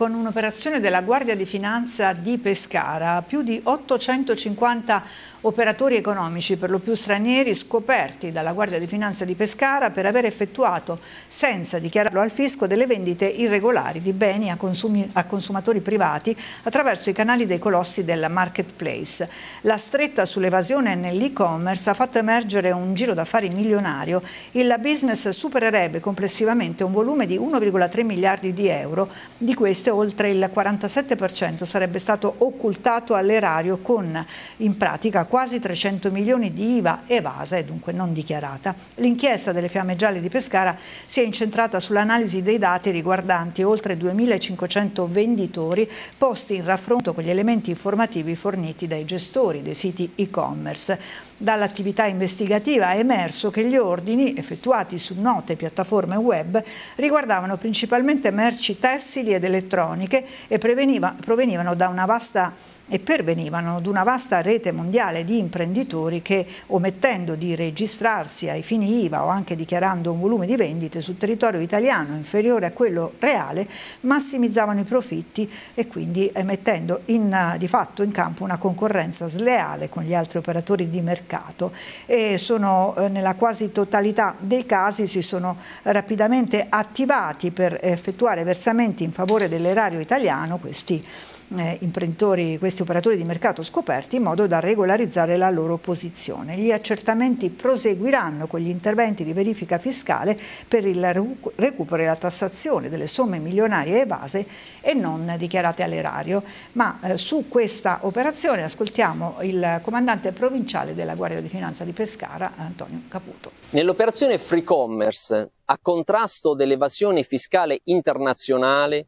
con un'operazione della Guardia di Finanza di Pescara, più di 850 operatori economici, per lo più stranieri, scoperti dalla Guardia di Finanza di Pescara per aver effettuato, senza dichiararlo al fisco, delle vendite irregolari di beni a, consumi, a consumatori privati attraverso i canali dei colossi del marketplace. La stretta sull'evasione nell'e-commerce ha fatto emergere un giro d'affari milionario. Il business supererebbe complessivamente un volume di 1,3 miliardi di euro, di questo oltre il 47% sarebbe stato occultato all'erario con in pratica quasi 300 milioni di IVA evasa e dunque non dichiarata. L'inchiesta delle Fiamme Gialle di Pescara si è incentrata sull'analisi dei dati riguardanti oltre 2.500 venditori posti in raffronto con gli elementi informativi forniti dai gestori dei siti e-commerce. Dall'attività investigativa è emerso che gli ordini effettuati su note piattaforme web riguardavano principalmente merci tessili ed elettroniche croniche e provenivano da una vasta e pervenivano ad una vasta rete mondiale di imprenditori che, omettendo di registrarsi ai fini IVA o anche dichiarando un volume di vendite sul territorio italiano inferiore a quello reale, massimizzavano i profitti e quindi mettendo in, di fatto in campo una concorrenza sleale con gli altri operatori di mercato. E sono, eh, nella quasi totalità dei casi si sono rapidamente attivati per effettuare versamenti in favore dell'erario italiano questi eh, imprenditori, questi operatori di mercato scoperti in modo da regolarizzare la loro posizione. Gli accertamenti proseguiranno con gli interventi di verifica fiscale per il recupero e la tassazione delle somme milionarie evase e non dichiarate all'erario. Ma eh, su questa operazione ascoltiamo il comandante provinciale della Guardia di Finanza di Pescara, Antonio Caputo. Nell'operazione Free Commerce a contrasto dell'evasione fiscale internazionale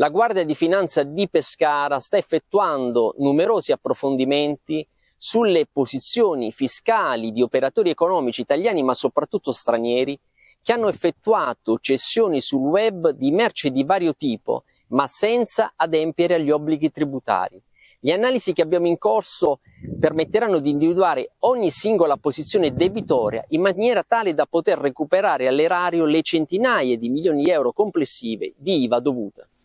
la Guardia di Finanza di Pescara sta effettuando numerosi approfondimenti sulle posizioni fiscali di operatori economici italiani ma soprattutto stranieri che hanno effettuato cessioni sul web di merce di vario tipo ma senza adempiere agli obblighi tributari. Le analisi che abbiamo in corso permetteranno di individuare ogni singola posizione debitoria in maniera tale da poter recuperare all'erario le centinaia di milioni di euro complessive di IVA dovute.